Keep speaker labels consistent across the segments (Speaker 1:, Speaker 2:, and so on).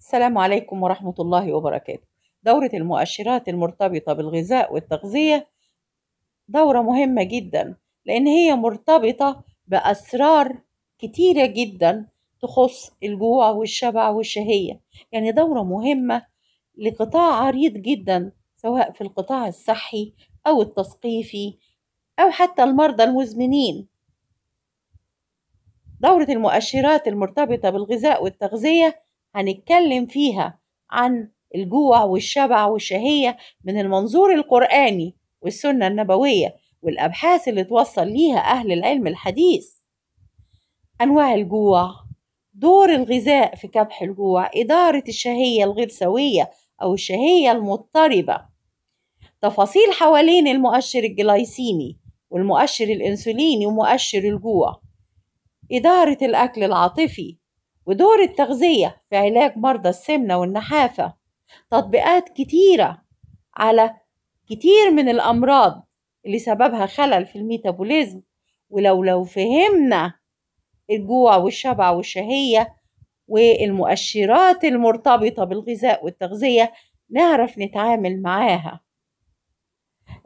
Speaker 1: السلام عليكم ورحمة الله وبركاته دورة المؤشرات المرتبطة بالغذاء والتغذية دورة مهمة جدا لأن هي مرتبطة بأسرار كتيرة جدا تخص الجوع والشبع والشهية يعني دورة مهمة لقطاع عريض جدا سواء في القطاع الصحي أو التثقيفي أو حتى المرضى المزمنين دورة المؤشرات المرتبطة بالغذاء والتغذية هنتكلم فيها عن الجوع والشبع والشهية من المنظور القرآني والسنة النبوية والأبحاث اللي توصل ليها أهل العلم الحديث أنواع الجوع دور الغذاء في كبح الجوع إدارة الشهية الغير سوية أو الشهية المضطربة تفاصيل حوالين المؤشر الجلايسيمي والمؤشر الأنسوليني ومؤشر الجوع إدارة الأكل العاطفي ودور التغذية في علاج مرضى السمنة والنحافة تطبيقات كتيرة على كتير من الأمراض اللي سببها خلل في الميتابوليزم ولو لو فهمنا الجوع والشبع والشهية والمؤشرات المرتبطة بالغذاء والتغذية نعرف نتعامل معاها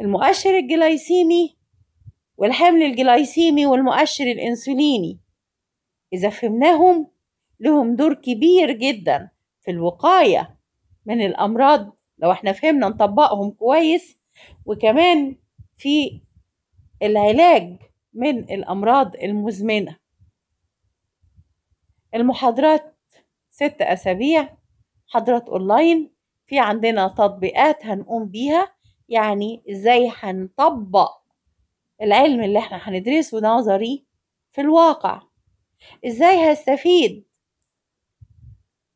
Speaker 1: المؤشر الجلايسيمي والحمل الجلايسيمي والمؤشر الانسوليني إذا فهمناهم لهم دور كبير جدا في الوقاية من الأمراض لو احنا فهمنا نطبقهم كويس وكمان في العلاج من الأمراض المزمنة المحاضرات ست أسابيع محاضرات أونلاين في عندنا تطبيقات هنقوم بيها يعني إزاي هنطبق العلم اللي احنا هندرسه نظري في الواقع إزاي هستفيد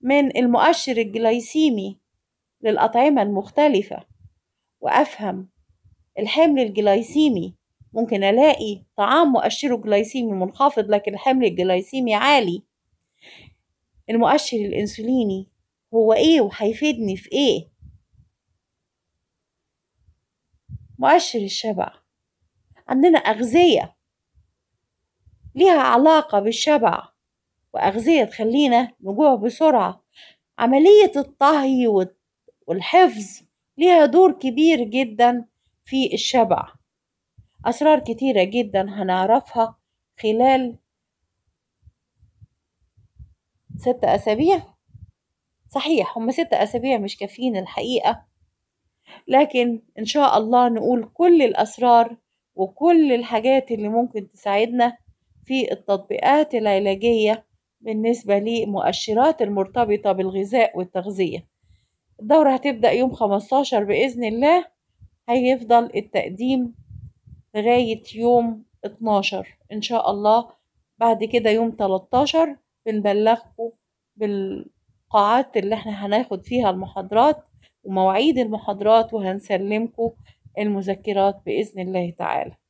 Speaker 1: من المؤشر الجلايسيمي للأطعمة المختلفة وأفهم الحمل الجلايسيمي ممكن ألاقي طعام مؤشره جلايسيمي منخفض لكن الحمل الجلايسيمي عالي المؤشر الأنسوليني هو إيه وهيفيدني في إيه مؤشر الشبع عندنا أغذية ليها علاقة بالشبع وأغذية تخلينا نجوع بسرعة عملية الطهي والحفظ ليها دور كبير جدا في الشبع أسرار كتيرة جدا هنعرفها خلال ست أسابيع صحيح هما ست أسابيع مش كافيين الحقيقة لكن إن شاء الله نقول كل الأسرار وكل الحاجات اللي ممكن تساعدنا في التطبيقات العلاجية بالنسبة لمؤشرات المرتبطة بالغذاء والتغذية الدورة هتبدأ يوم 15 بإذن الله هيفضل التقديم لغاية يوم 12 إن شاء الله بعد كده يوم 13 بنبلغكم بالقاعات اللي احنا هناخد فيها المحاضرات ومواعيد المحاضرات وهنسلمكم المذكرات بإذن الله تعالى